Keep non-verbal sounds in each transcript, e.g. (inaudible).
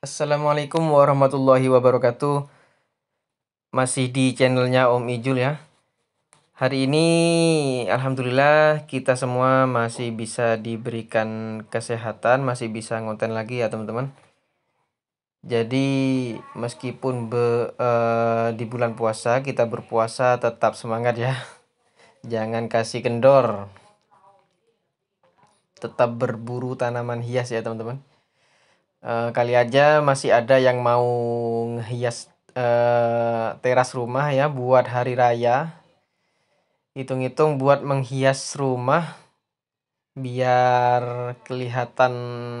Assalamualaikum warahmatullahi wabarakatuh. Masih di channelnya Om Ijul ya. Hari ini alhamdulillah kita semua masih bisa diberikan kesehatan, masih bisa ngonten lagi ya teman-teman. Jadi meskipun be, uh, di bulan puasa kita berpuasa tetap semangat ya. Jangan kasih kendor. Tetap berburu tanaman hias ya teman-teman Eh, kali aja masih ada yang mau ngehias, uh, teras rumah ya buat hari raya. Hitung-hitung buat menghias rumah, biar kelihatan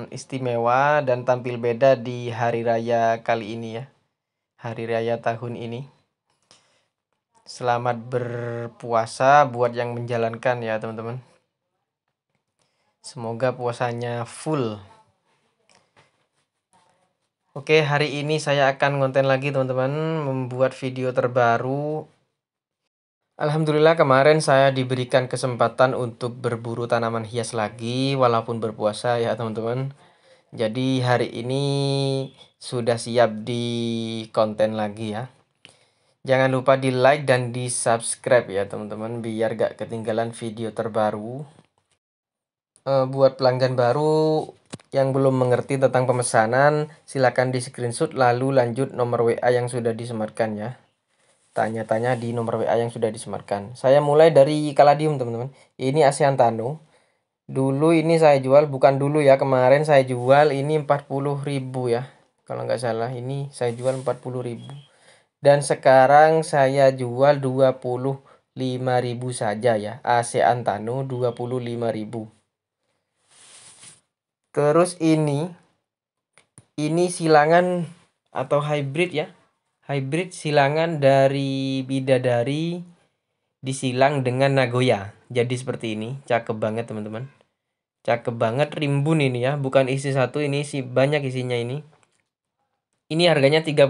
istimewa dan tampil beda di hari raya kali ini ya, hari raya tahun ini. Selamat berpuasa buat yang menjalankan ya teman-teman. Semoga puasanya full. Oke, hari ini saya akan konten lagi teman-teman, membuat video terbaru. Alhamdulillah kemarin saya diberikan kesempatan untuk berburu tanaman hias lagi walaupun berpuasa ya teman-teman. Jadi hari ini sudah siap di konten lagi ya. Jangan lupa di like dan di subscribe ya teman-teman biar gak ketinggalan video terbaru. Eh, buat pelanggan baru yang belum mengerti tentang pemesanan, silakan di screenshot lalu lanjut nomor WA yang sudah disematkan ya. Tanya-tanya di nomor WA yang sudah disematkan. Saya mulai dari Kaladium teman-teman. Ini ASEAN tanu Dulu ini saya jual, bukan dulu ya, kemarin saya jual ini 40.000 ya. Kalau nggak salah ini saya jual 40.000. Dan sekarang saya jual 25.000 saja ya. ASEAN Tanu 25.000 Terus ini ini silangan atau hybrid ya. Hybrid silangan dari bidadari disilang dengan Nagoya. Jadi seperti ini, cakep banget teman-teman. Cakep banget rimbun ini ya, bukan isi satu ini si banyak isinya ini. Ini harganya 30.000.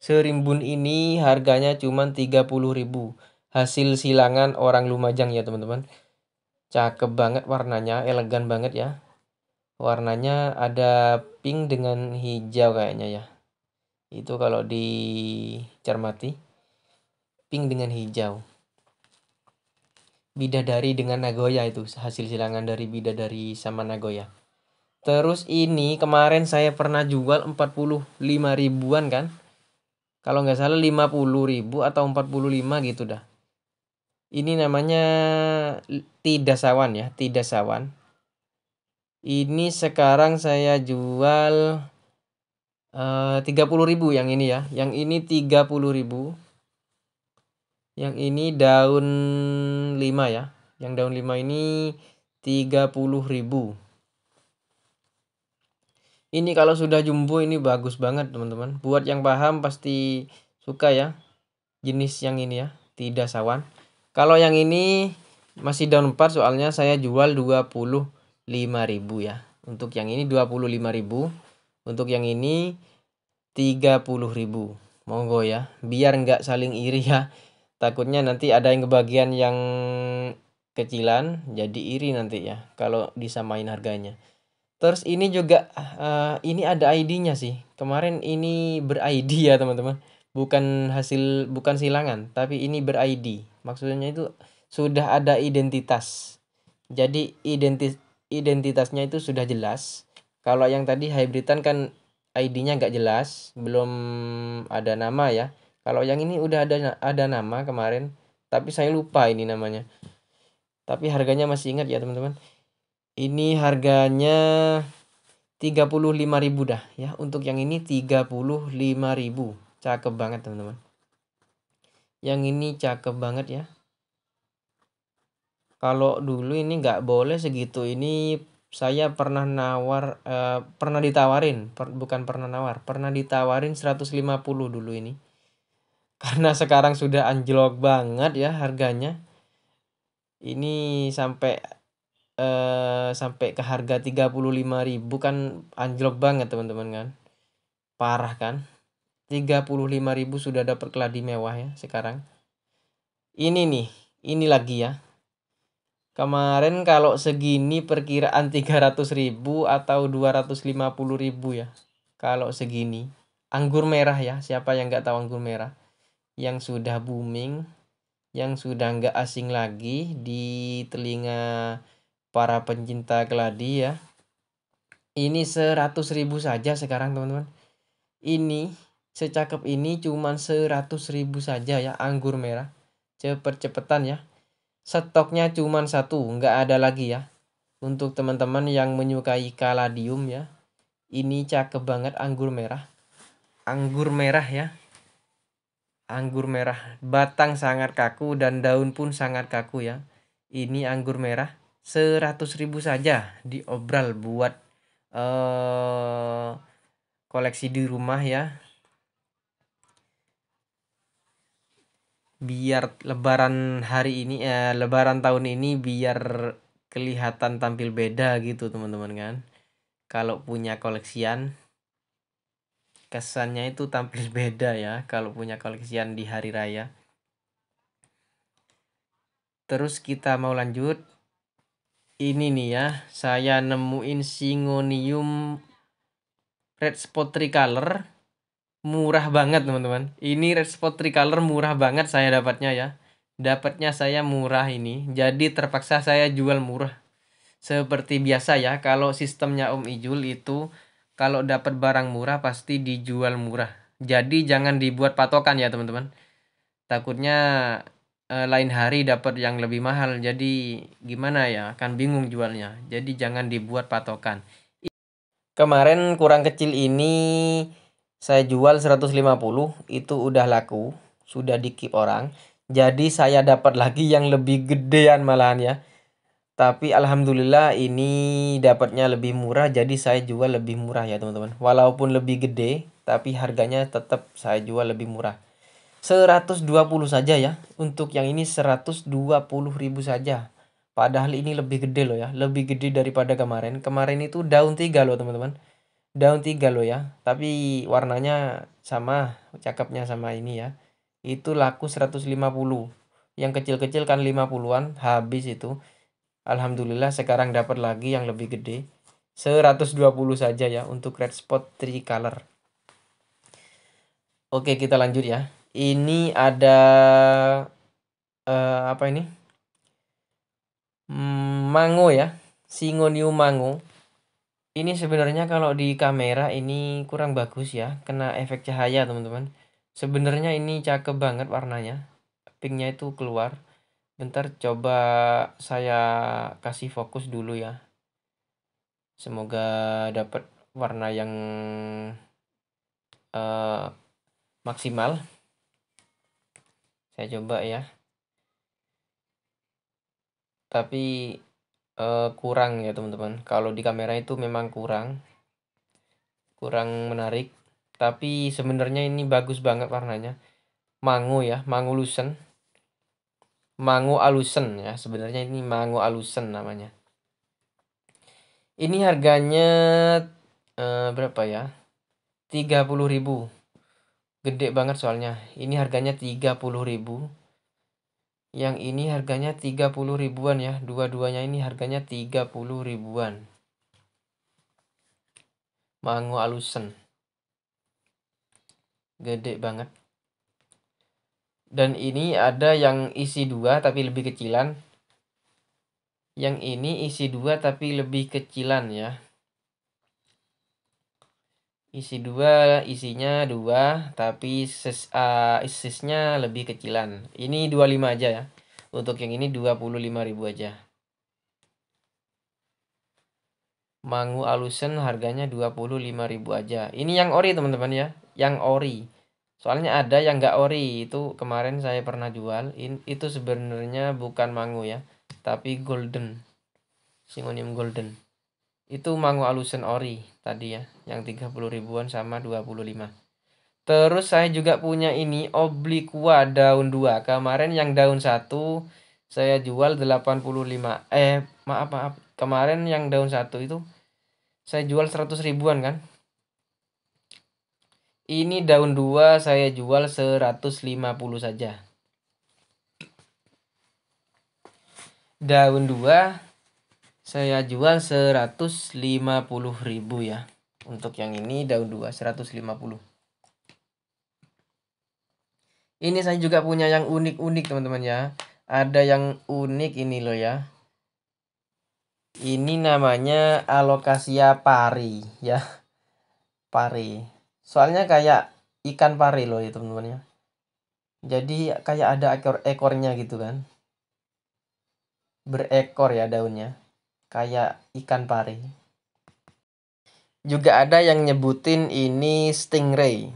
Serimbun ini harganya cuman cuma ribu Hasil silangan orang Lumajang ya, teman-teman. Cakep banget warnanya, elegan banget ya warnanya ada pink dengan hijau kayaknya ya itu kalau dicermati pink dengan hijau bidadari dengan Nagoya itu hasil silangan dari bidadari sama Nagoya terus ini kemarin saya pernah jual 45 ribuan kan kalau nggak salah 50 ribu atau 45 gitu dah ini namanya tidak sawan ya tidak sawan ini sekarang saya jual eh, tiga puluh ribu yang ini ya. Yang ini tiga puluh ribu. Yang ini daun lima ya. Yang daun lima ini tiga puluh ribu. Ini kalau sudah jumbo ini bagus banget teman-teman. Buat yang paham pasti suka ya. Jenis yang ini ya, tidak sawan. Kalau yang ini masih daun 4 soalnya saya jual 20 5000 ya. Untuk yang ini 25.000, untuk yang ini 30.000. Monggo ya, biar nggak saling iri ya. Takutnya nanti ada yang kebagian yang kecilan jadi iri nanti ya kalau disamain harganya. Terus ini juga uh, ini ada ID-nya sih. Kemarin ini ber-ID ya, teman-teman. Bukan hasil bukan silangan, tapi ini ber-ID. Maksudnya itu sudah ada identitas. Jadi identitas identitasnya itu sudah jelas. Kalau yang tadi hybridan kan ID-nya nggak jelas, belum ada nama ya. Kalau yang ini udah ada ada nama kemarin, tapi saya lupa ini namanya. Tapi harganya masih ingat ya teman-teman. Ini harganya 35.000 dah ya. Untuk yang ini 35.000. Cakep banget teman-teman. Yang ini cakep banget ya. Kalau dulu ini nggak boleh segitu. Ini saya pernah nawar uh, pernah ditawarin, per, bukan pernah nawar, pernah ditawarin 150 dulu ini. (laughs) Karena sekarang sudah anjlok banget ya harganya. Ini sampai uh, sampai ke harga 35.000 kan anjlok banget teman-teman kan. Parah kan? 35.000 sudah dapat keladi mewah ya sekarang. Ini nih, ini lagi ya. Kemarin kalau segini perkiraan ribu atau ribu ya. Kalau segini. Anggur merah ya, siapa yang nggak tahu anggur merah. Yang sudah booming, yang sudah nggak asing lagi di telinga para pencinta keladi ya. Ini ribu saja sekarang teman-teman. Ini secakep ini cuman ribu saja ya anggur merah. Cepet-cepetan ya stoknya cuma satu nggak ada lagi ya untuk teman-teman yang menyukai kaladium ya ini cakep banget anggur merah anggur merah ya anggur merah batang sangat kaku dan daun pun sangat kaku ya ini anggur merah ribu saja diobral buat uh, koleksi di rumah ya biar lebaran hari ini eh lebaran tahun ini biar kelihatan tampil beda gitu teman-teman kan kalau punya koleksian kesannya itu tampil (laughs) beda ya kalau punya koleksian di hari raya terus kita mau lanjut ini nih ya saya nemuin singonium red spot tricolor murah banget teman-teman ini red spot tricolor murah banget saya dapatnya ya dapatnya saya murah ini jadi terpaksa saya jual murah seperti biasa ya kalau sistemnya Om Ijul itu kalau dapat barang murah pasti dijual murah jadi jangan dibuat patokan ya teman-teman takutnya eh, lain hari dapat yang lebih mahal jadi gimana ya akan bingung jualnya jadi jangan dibuat patokan kemarin kurang kecil ini saya jual 150 itu udah laku sudah dikip orang jadi saya dapat lagi yang lebih gedean malahan ya tapi alhamdulillah ini dapatnya lebih murah jadi saya jual lebih murah ya teman-teman walaupun lebih gede tapi harganya tetap saya jual lebih murah 120 saja ya untuk yang ini 120 ribu saja padahal ini lebih gede loh ya lebih gede daripada kemarin kemarin itu daun tiga loh teman-teman daun tiga lo ya tapi warnanya sama cakepnya sama ini ya itu laku 150 yang kecil-kecil kan 50-an habis itu Alhamdulillah sekarang dapat lagi yang lebih gede 120 saja ya untuk red spot color Oke kita lanjut ya ini ada uh, apa ini hmm, mango ya singonium mango ini sebenarnya kalau di kamera ini kurang bagus ya kena efek cahaya teman-teman sebenarnya ini cakep banget warnanya pinknya itu keluar bentar coba saya kasih fokus dulu ya semoga dapat warna yang uh, maksimal saya coba ya tapi uh, kurang ya teman-teman, kalau di kamera itu memang kurang. Kurang menarik, tapi sebenarnya ini bagus banget warnanya. Mango ya, mango lusen Mango alusen ya, sebenarnya ini mango alusen namanya. Ini harganya eh, berapa ya? 30.000. Gede banget soalnya. Ini harganya 30.000. Yang ini harganya 30 ribuan ya. Dua-duanya ini harganya 30 ribuan. Mango alusen. Gede banget. Dan ini ada yang isi dua tapi lebih kecilan. Yang ini isi dua tapi lebih kecilan ya isi dua isinya dua tapi sis, uh, ah, isisnya lebih kecilan ini 25 aja ya untuk yang ini 25.000 aja mangu alusen harganya 25.000 aja ini yang ori teman-teman ya yang ori soalnya ada yang nggak ori itu kemarin saya pernah jual In, itu sebenarnya bukan mangu ya tapi golden singonium golden itu mangu alusen ori tadi ya, yang 30 ribuan sama 25. Terus saya juga punya ini obliqua daun 2. Kemarin yang daun 1 saya jual 85. Eh, maaf maaf. Kemarin yang daun 1 itu saya jual 100 ribuan kan? Ini daun 2 saya jual 150 saja. Daun 2 saya jual 150 ribu ya untuk yang ini daun 2 150 ini saya juga punya yang unik-unik teman-teman ya ada yang unik ini loh ya ini namanya alokasia pari ya pari soalnya kayak ikan pari loh ya teman-teman ya jadi kayak ada ekor ekornya gitu kan berekor ya daunnya kayak ikan pari. Juga ada yang nyebutin ini stingray.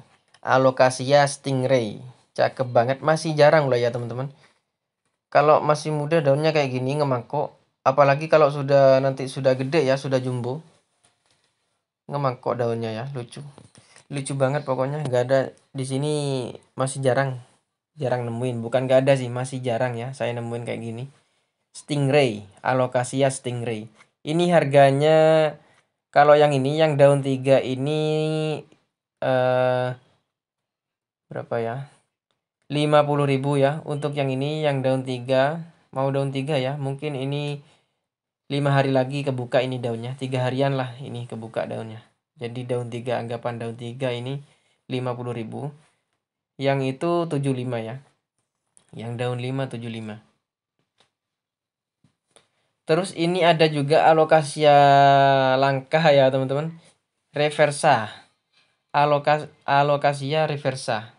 Alokasia stingray. Cakep banget, masih jarang loh ya teman-teman. Kalau masih muda daunnya kayak gini ngemangkok, apalagi kalau sudah nanti sudah gede ya, sudah jumbo. Ngemangkok daunnya ya, lucu. Lucu banget pokoknya, nggak ada di sini masih jarang. Jarang nemuin, bukan nggak ada sih, masih jarang ya saya nemuin kayak gini. Stingray, Alocasia Stingray. Ini harganya kalau yang ini yang daun 3 ini eh berapa ya? 50.000 ya untuk yang ini yang daun 3 mau daun 3 ya mungkin ini 5 hari lagi kebuka ini daunnya 3 harian lah ini kebuka daunnya jadi daun 3 anggapan daun 3 ini 50.000 yang itu 75 ya yang daun 5 75 Terus ini ada juga alokasi ya langkah ya teman-teman. Reversa. Alokas alokasia ya reversa.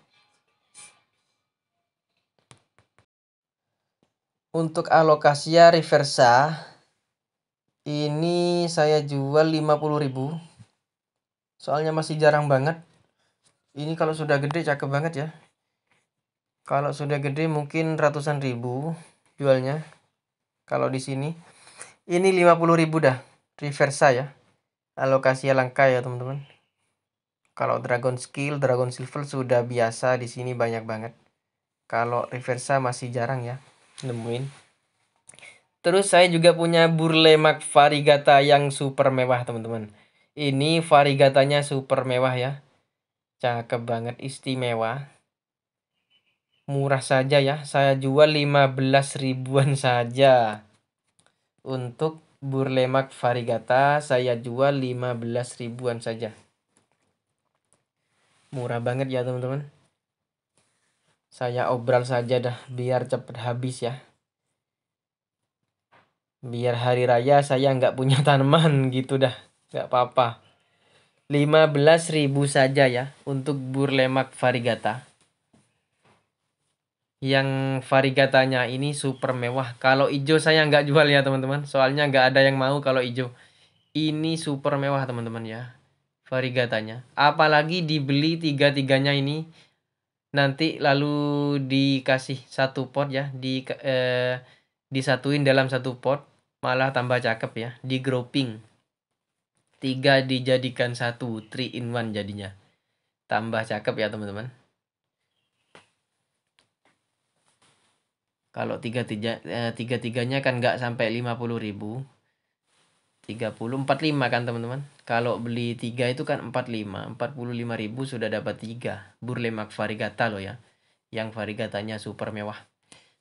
Untuk alokasia ya reversa ini saya jual 50.000. Soalnya masih jarang banget. Ini kalau sudah gede cakep banget ya. Kalau sudah gede mungkin ratusan ribu jualnya. Kalau di sini ini 50.000 dah reversa ya alokasi langka ya teman-teman kalau dragon skill dragon silver sudah biasa di sini banyak banget kalau reversa masih jarang ya nemuin terus saya juga punya burle burlemak varigata yang super mewah teman-teman ini varigatanya super mewah ya cakep banget istimewa murah saja ya saya jual 15 ribuan saja untuk burlemak varigata saya jual 15 ribuan saja. Murah banget ya teman-teman. Saya obral saja dah biar cepet habis ya. Biar hari raya saya nggak punya (laughs) tanaman gitu dah. Nggak apa-apa. 15 ribu saja ya untuk burlemak varigata yang varigatanya ini super mewah. Kalau ijo saya nggak jual ya teman-teman. Soalnya nggak ada yang mau kalau ijo. Ini super mewah teman-teman ya. Varigatanya. Apalagi dibeli tiga-tiganya ini. Nanti lalu dikasih satu pot ya. Di, eh, disatuin dalam satu pot. Malah tambah cakep ya. Di grouping. Tiga dijadikan satu. Three in one jadinya. Tambah cakep ya teman-teman. kalau tiga tiga eh, tiga tiganya kan nggak sampai lima puluh ribu tiga puluh empat lima kan teman-teman kalau beli tiga itu kan empat lima empat puluh lima ribu sudah dapat tiga burle mak varigata lo ya yang varigatanya super mewah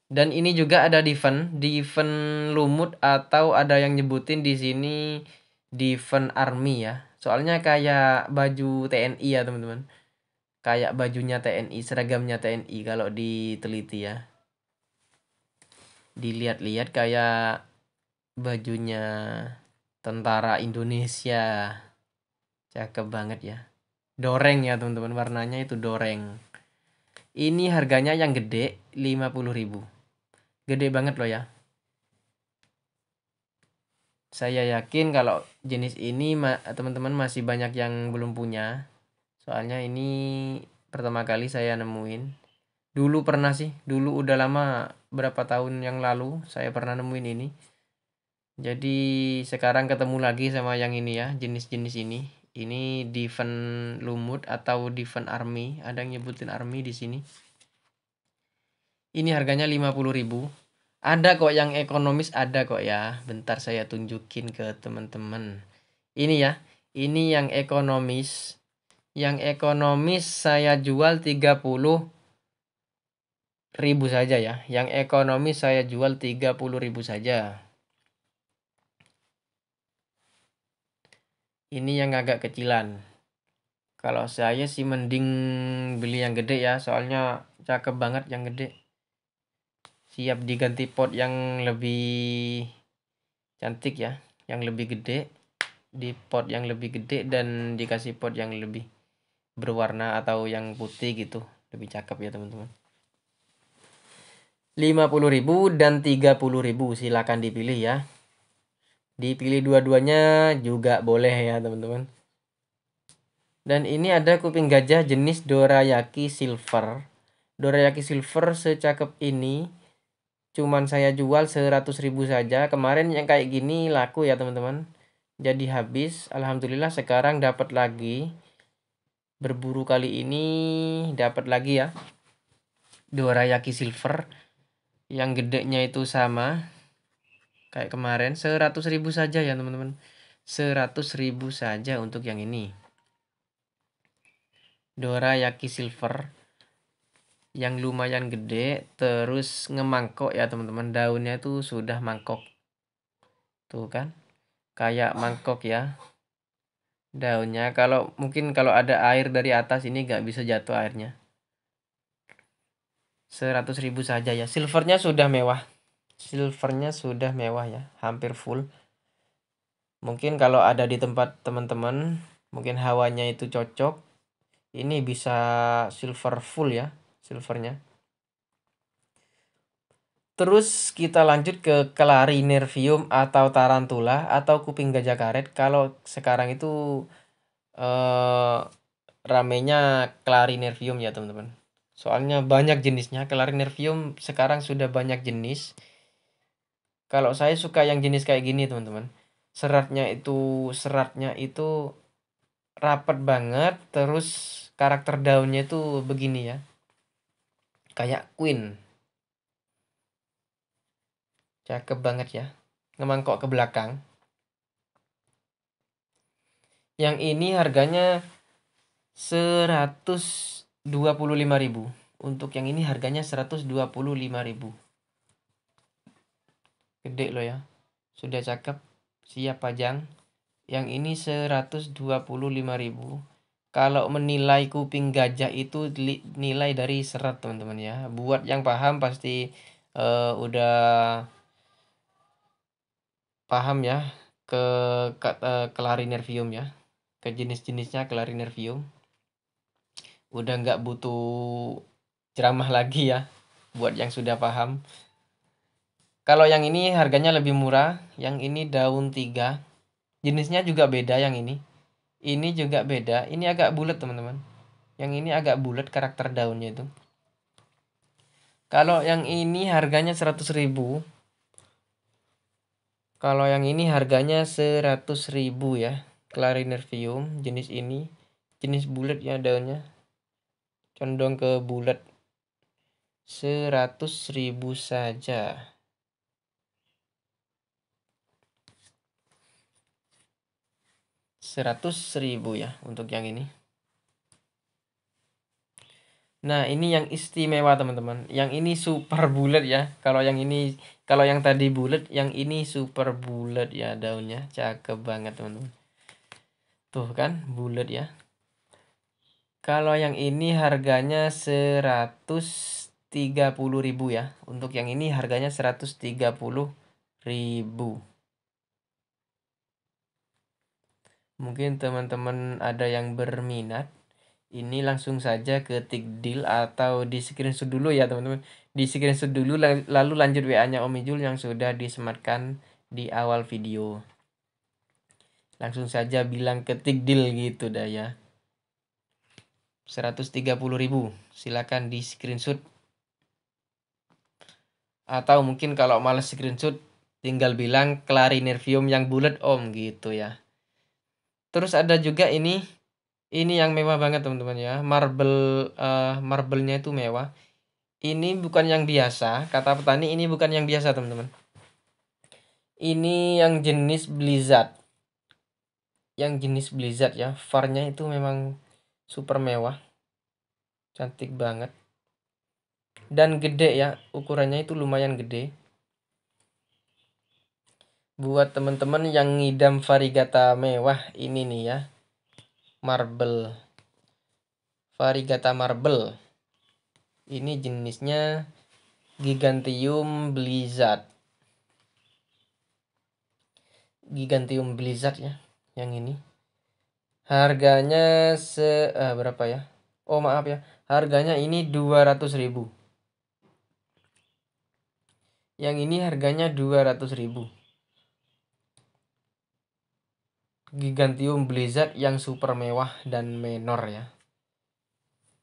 dan ini juga ada diven diven lumut atau ada yang nyebutin di sini diven army ya soalnya kayak baju TNI ya teman-teman kayak bajunya TNI seragamnya TNI kalau diteliti ya dilihat-lihat kayak bajunya tentara Indonesia cakep banget ya doreng ya teman-teman warnanya itu doreng ini harganya yang gede 50.000 gede banget loh ya saya yakin kalau jenis ini teman-teman masih banyak yang belum punya soalnya ini pertama kali saya nemuin dulu pernah sih dulu udah lama berapa tahun yang lalu saya pernah nemuin ini jadi sekarang ketemu lagi sama yang ini ya jenis-jenis ini ini Diven Lumut atau Diven Army ada yang nyebutin Army di sini ini harganya 50.000 ada kok yang ekonomis ada kok ya bentar saya tunjukin ke teman-teman ini ya ini yang ekonomis yang ekonomis saya jual 30 ribu saja ya. Yang ekonomi saya jual 30 ribu saja. Ini yang agak kecilan. Kalau saya sih mending beli yang gede ya, soalnya cakep banget yang gede. Siap diganti pot yang lebih cantik ya, yang lebih gede di pot yang lebih gede dan dikasih pot yang lebih berwarna atau yang putih gitu, lebih cakep ya teman-teman. 50.000 dan 30.000 silakan dipilih ya. Dipilih dua-duanya juga boleh ya teman-teman. Dan ini ada kuping gajah jenis dorayaki silver. Dorayaki silver secakep ini cuman saya jual 100.000 saja. Kemarin yang kayak gini laku ya teman-teman. Jadi habis. Alhamdulillah sekarang dapat lagi. Berburu kali ini dapat lagi ya. Dorayaki silver yang gedenya itu sama kayak kemarin seratus ribu saja ya teman-teman seratus ribu saja untuk yang ini Dora Yaki Silver yang lumayan gede terus ngemangkok ya teman-teman daunnya itu sudah mangkok tuh kan kayak mangkok ya daunnya kalau mungkin kalau ada air dari atas ini nggak bisa jatuh airnya seratus ribu saja ya silvernya sudah mewah silvernya sudah mewah ya hampir full mungkin kalau ada di tempat teman-teman mungkin hawanya itu cocok ini bisa silver full ya silvernya Terus kita lanjut ke kelari nervium atau tarantula atau kuping gajah karet. Kalau sekarang itu eh ramenya kelari nervium ya, teman-teman. Soalnya banyak jenisnya, nervium sekarang sudah banyak jenis. Kalau saya suka yang jenis kayak gini, teman-teman. Seratnya itu seratnya itu rapat banget, terus karakter daunnya itu begini ya. Kayak queen. Cakep banget ya. kok ke belakang. Yang ini harganya 100 25.000. Untuk yang ini harganya 125.000. Gede loh ya. Sudah cakep. Siap pajang. Yang ini 125.000. Kalau menilai kuping gajah itu nilai dari serat teman-teman ya. Buat yang paham pasti uh, udah paham ya ke, ke uh, kelari kelarinervium ya. Ke jenis-jenisnya kelarinervium udah nggak butuh ceramah lagi ya buat yang sudah paham. Kalau yang ini harganya lebih murah, yang ini daun tiga Jenisnya juga beda yang ini. Ini juga beda, ini agak bulat teman-teman. Yang ini agak bulat karakter daunnya itu. Kalau yang ini harganya 100.000. Kalau yang ini harganya 100.000 ya. Clarinervium jenis ini, jenis bulat ya daunnya condong ke bulat seratus ribu saja seratus ribu ya untuk yang ini Nah, ini yang istimewa teman-teman. Yang ini super bulat ya. Kalau yang ini kalau yang tadi bulat, yang ini super bulat ya daunnya. Cakep banget teman-teman. Tuh kan, bulat ya. Kalau yang ini harganya 130.000 ya. Untuk yang ini harganya 130.000. Mungkin teman-teman ada yang berminat. Ini langsung saja ketik deal atau di screenshot dulu ya teman-teman. Di screenshot dulu lalu lanjut WA-nya Om Ijul yang sudah disematkan di awal video. Langsung saja bilang ketik deal gitu dah ya 130.000 silakan di screenshot atau mungkin kalau males screenshot tinggal bilang clarinervium yang bulat om gitu ya terus ada juga ini ini yang mewah banget teman-teman ya marble uh, marblenya itu mewah ini bukan yang biasa kata petani ini bukan yang biasa teman-teman ini yang jenis blizzard yang jenis blizzard ya farnya itu memang super mewah cantik banget dan gede ya ukurannya itu lumayan gede buat teman-teman yang ngidam varigata mewah ini nih ya marble varigata marble ini jenisnya Gigantium Blizzard. Gigantium Blizzard ya, yang ini. Harganya se uh, berapa ya? Oh, maaf ya. Harganya ini 200.000. Yang ini harganya 200.000. Gigantium Blizzard yang super mewah dan menor ya.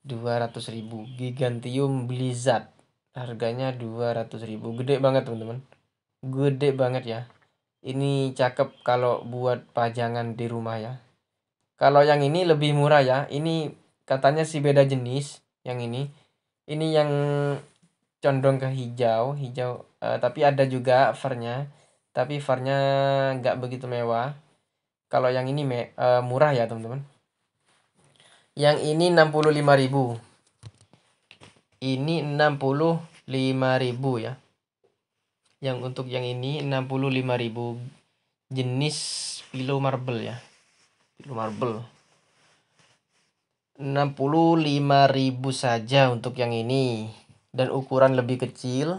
200.000 Gigantium Blizzard. Harganya 200.000. Gede banget, teman-teman. Gede banget ya. Ini cakep kalau buat pajangan di rumah ya. Kalau yang ini lebih murah ya. Ini katanya sih beda jenis yang ini. Ini yang condong ke hijau, hijau. Uh, tapi ada juga farnya. Tapi farnya nggak begitu mewah. Kalau yang ini me uh, murah ya teman-teman. Yang ini 65.000. Ini 65.000 ya. Yang untuk yang ini 65.000 jenis pillow marble ya. Biru marble. 65.000 saja untuk yang ini dan ukuran lebih kecil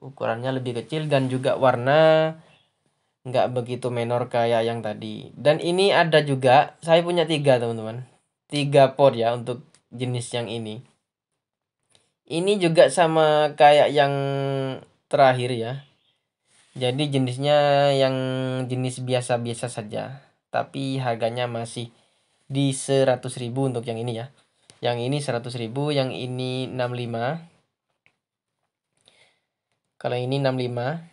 ukurannya lebih kecil dan juga warna nggak begitu menor kayak yang tadi dan ini ada juga saya punya tiga teman-teman tiga pot ya untuk jenis yang ini ini juga sama kayak yang terakhir ya jadi jenisnya yang jenis biasa-biasa saja tapi harganya masih di 100.000 untuk yang ini ya. Yang ini 100.000, yang ini 65. Kalau ini 65.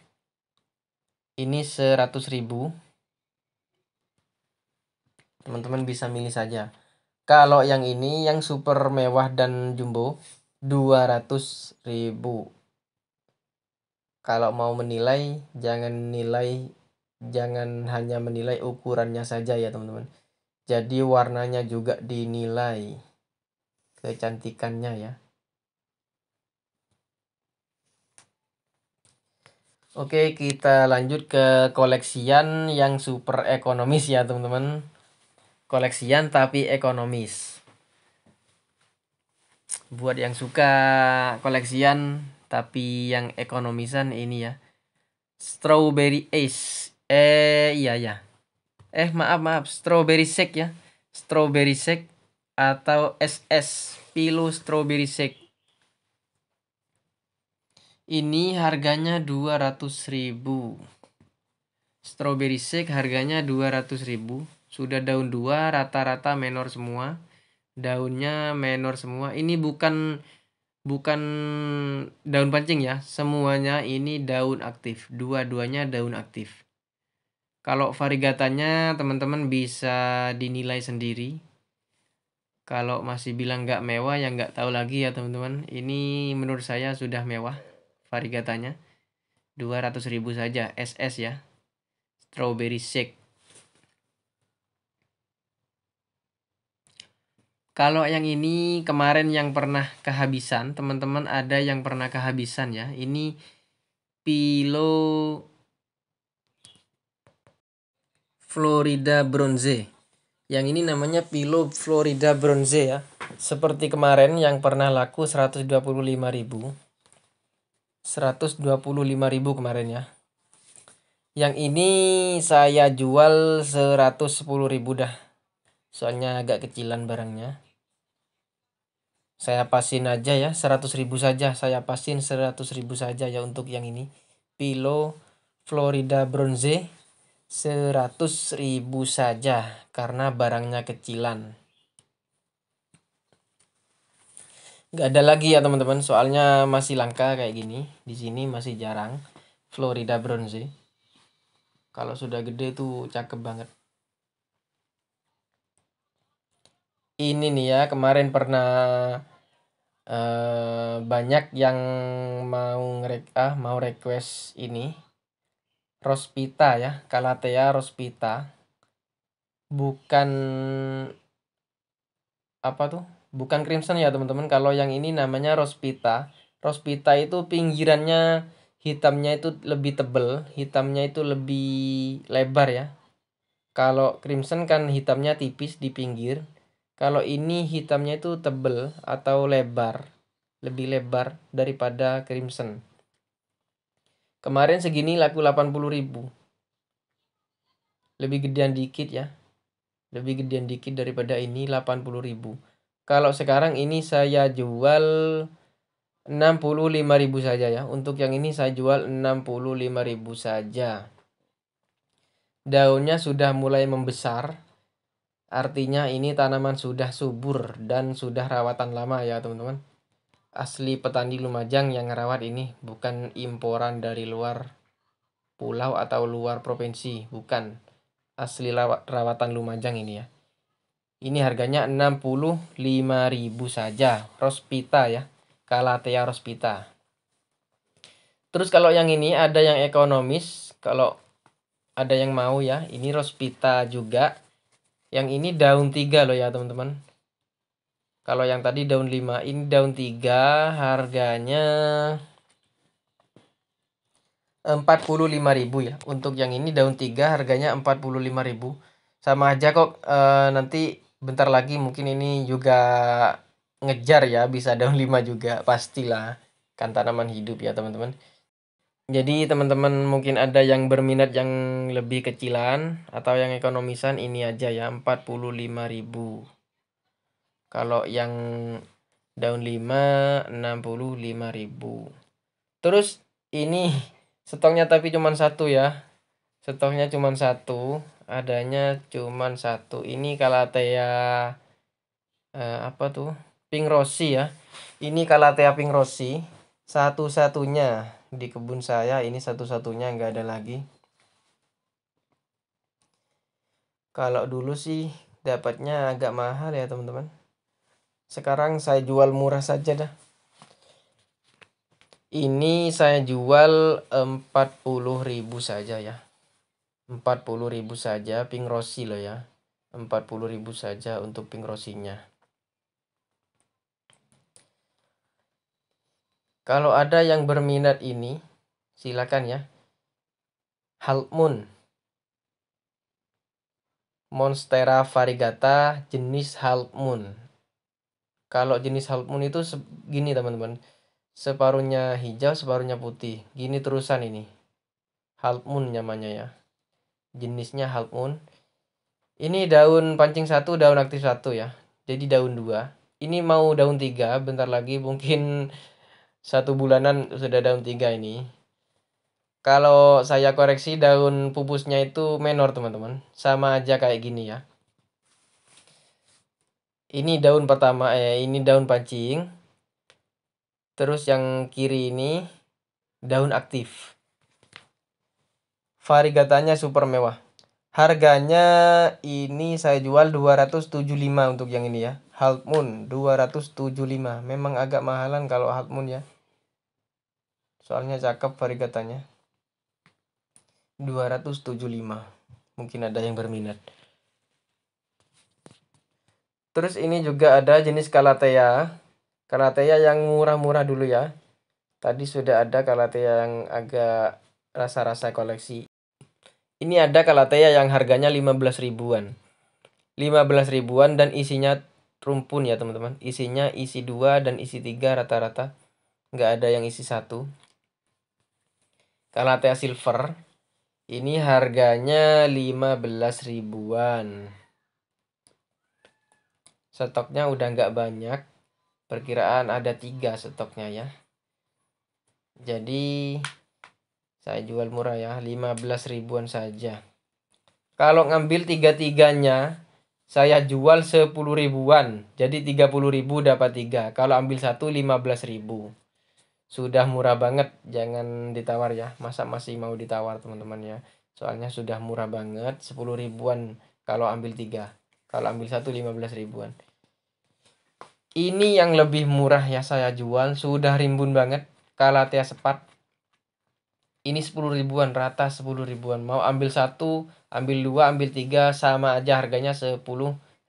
Ini 100.000. Teman-teman bisa milih saja. Kalau yang ini yang super mewah dan jumbo 200.000. Kalau mau menilai jangan nilai jangan hanya menilai ukurannya saja ya teman-teman jadi warnanya juga dinilai kecantikannya ya Oke kita lanjut ke koleksian yang super ekonomis ya teman-teman Koleksian tapi ekonomis Buat yang suka koleksian tapi yang ekonomisan ini ya Strawberry Ace Eh iya ya. Eh maaf maaf, strawberry shake ya. Strawberry shake atau SS Pilu strawberry shake. Ini harganya 200.000. Strawberry shake harganya 200.000. Sudah daun 2 rata-rata menor semua. Daunnya menor semua. Ini bukan bukan daun pancing ya. Semuanya ini daun aktif. Dua-duanya daun aktif. Kalau varigatanya teman-teman bisa dinilai sendiri. Kalau masih bilang nggak mewah ya nggak tahu lagi ya teman-teman. Ini menurut saya sudah mewah varigatanya. 200 ribu saja SS ya. Strawberry shake. Kalau yang ini kemarin yang pernah kehabisan, teman-teman ada yang pernah kehabisan ya. Ini pilo Florida Bronze. Yang ini namanya Pilo Florida Bronze ya. Seperti kemarin yang pernah laku 125.000. 125.000 kemarin ya. Yang ini saya jual 110.000 dah. Soalnya agak kecilan barangnya. Saya pasin aja ya, 100.000 saja. Saya pasin 100.000 saja ya untuk yang ini. Pilo Florida Bronze seratus ribu saja karena barangnya kecilan. nggak ada lagi ya teman-teman, soalnya masih langka kayak gini. Di sini masih jarang. Florida Bronze. Kalau sudah gede tuh cakep banget. Ini nih ya, kemarin pernah eh, banyak yang mau ngerek ah mau request ini Rospita ya, Kalatea Rospita. Bukan apa tuh? Bukan Crimson ya, teman-teman. Kalau yang ini namanya Rospita. Rospita itu pinggirannya hitamnya itu lebih tebel, hitamnya itu lebih lebar ya. Kalau crimson kan hitamnya tipis di pinggir. Kalau ini hitamnya itu tebel atau lebar, lebih lebar daripada crimson. Kemarin segini laku 80 ribu. Lebih gedean dikit ya. Lebih gedean dikit daripada ini 80 ribu. Kalau sekarang ini saya jual 65 ribu saja ya. Untuk yang ini saya jual 65 ribu saja. Daunnya sudah mulai membesar. Artinya ini tanaman sudah subur dan sudah rawatan lama ya teman-teman asli petani Lumajang yang ngerawat ini, bukan imporan dari luar pulau atau luar provinsi, bukan asli rawatan Lumajang ini ya. Ini harganya 65.000 saja, Rospita ya, Kalatea Rospita. Terus kalau yang ini ada yang ekonomis, kalau ada yang mau ya, ini Rospita juga. Yang ini daun tiga loh ya teman-teman. Kalau yang tadi daun 5, ini daun 3 harganya 45.000 ya. Untuk yang ini daun 3 harganya 45.000. Sama aja kok e, nanti bentar lagi mungkin ini juga ngejar ya bisa daun 5 juga pastilah kan tanaman hidup ya teman-teman. Jadi teman-teman mungkin ada yang berminat yang lebih kecilan atau yang ekonomisan ini aja ya 45.000. Kalau yang daun 5 65.000. Terus ini (laughs) stoknya tapi cuma satu ya. Stoknya cuma satu, adanya cuma satu. Ini Kalatea eh, apa tuh? Pink Rossi ya. Ini Kalatea Pink Rossi satu-satunya di kebun saya ini satu-satunya nggak ada lagi. Kalau dulu sih dapatnya agak mahal ya teman-teman sekarang saya jual murah saja dah. Ini saya jual 40.000 saja ya. 40.000 saja pink rosy loh ya. 40.000 saja untuk pink rosinya. Kalau ada yang berminat ini, silakan ya. Half Monstera varigata jenis Half Moon kalau jenis halmon itu gini teman-teman separuhnya hijau separuhnya putih gini terusan ini halmon namanya ya jenisnya halmon ini daun pancing satu daun aktif satu ya jadi daun dua ini mau daun tiga bentar lagi mungkin (laughs) satu bulanan sudah daun tiga ini kalau saya koreksi daun pupusnya itu menor teman-teman sama aja kayak gini ya ini daun pertama ya eh, ini daun pancing terus yang kiri ini daun aktif variegatanya super mewah harganya ini saya jual 275 untuk yang ini ya half moon 275 memang agak mahalan kalau half moon ya soalnya cakep variegatanya 275 mungkin ada yang berminat Terus ini juga ada jenis kalatea kalatea yang murah-murah dulu ya. Tadi sudah ada kalatea yang agak rasa-rasa koleksi. Ini ada kalatea yang harganya 15 ribuan. 15 ribuan dan isinya rumpun ya teman-teman. Isinya isi 2 dan isi 3 rata-rata. Nggak ada yang isi 1. kalatea silver. Ini harganya 15 ribuan stoknya udah nggak banyak perkiraan ada tiga stoknya ya jadi saya jual murah ya 15 ribuan saja kalau ngambil tiga-tiganya saya jual 10 ribuan jadi 30 ribu dapat tiga kalau ambil satu 15 ribu sudah murah banget jangan ditawar ya masa masih mau ditawar teman-teman ya soalnya sudah murah banget 10 ribuan kalau ambil tiga kalau ambil satu 15 ribuan ini yang lebih murah ya saya jual sudah rimbun banget kalatea sepat ini 10 ribuan rata 10 ribuan mau ambil satu ambil dua ambil tiga sama aja harganya 10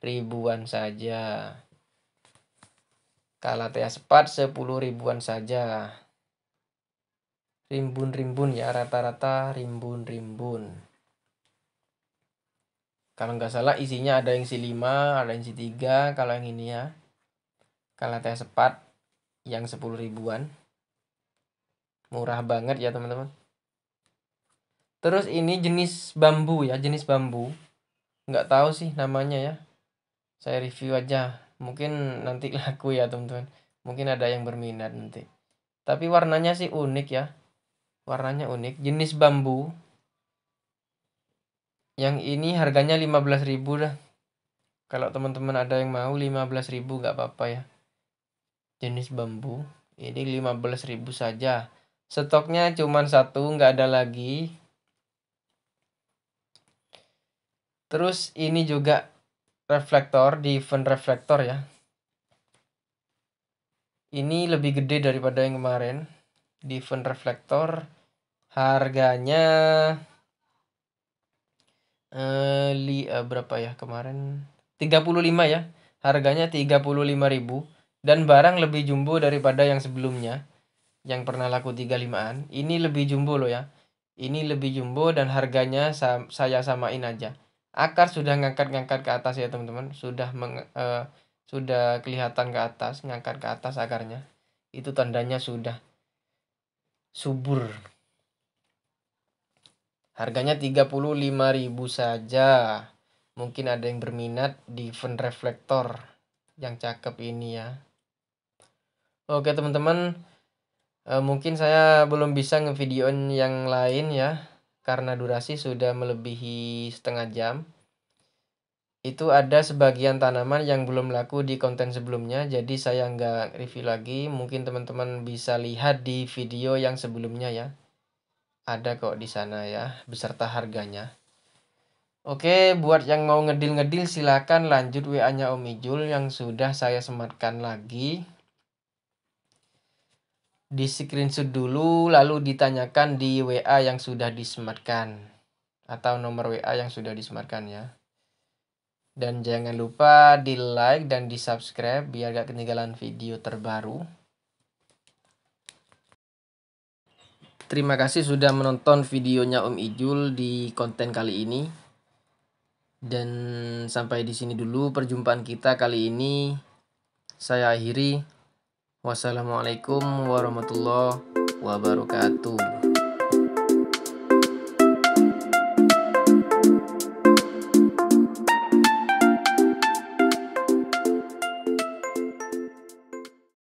ribuan saja kalatea sepat 10 ribuan saja rimbun-rimbun ya rata-rata rimbun-rimbun kalau nggak salah isinya ada yang si 5 ada yang si 3 kalau yang ini ya kalau teh sepat yang 10 ribuan murah banget ya teman-teman terus ini jenis bambu ya jenis bambu nggak tahu sih namanya ya saya review aja mungkin nanti (laughs) laku ya teman-teman mungkin ada yang berminat nanti tapi warnanya sih unik ya warnanya unik jenis bambu yang ini harganya 15.000 dah kalau teman-teman ada yang mau 15.000 nggak apa-apa ya jenis bambu ini 15.000 saja stoknya cuma satu nggak ada lagi terus ini juga reflektor di event reflektor ya ini lebih gede daripada yang kemarin di event reflektor harganya eh li uh, berapa ya kemarin, 35 ya, harganya lima 35000 dan barang lebih jumbo daripada yang sebelumnya, yang pernah laku 35-an, ini lebih jumbo loh ya, ini lebih jumbo dan harganya sam saya samain aja. Akar sudah ngangkat-ngangkat ke atas ya teman-teman, sudah meng uh, eh, sudah kelihatan ke atas, ngangkat ke atas akarnya, itu tandanya sudah subur. Harganya 35.000 saja. Mungkin ada yang berminat di fan reflektor yang cakep ini ya. Oke teman-teman, e, mungkin saya belum bisa ngevideoin yang lain ya karena durasi sudah melebihi setengah jam. Itu ada sebagian tanaman yang belum laku di konten sebelumnya, jadi saya nggak review lagi. Mungkin teman-teman bisa lihat di video yang sebelumnya ya ada kok di sana ya beserta harganya. Oke, buat yang mau ngedil-ngedil silakan lanjut WA-nya Om Ijul yang sudah saya sematkan lagi. Di screenshot dulu lalu ditanyakan di WA yang sudah disematkan atau nomor WA yang sudah disematkan ya. Dan jangan lupa di like dan di subscribe biar gak ketinggalan video terbaru. Terima kasih sudah menonton videonya Om Ijul di konten kali ini. Dan sampai di sini dulu perjumpaan kita kali ini. Saya akhiri. Wassalamualaikum warahmatullahi wabarakatuh.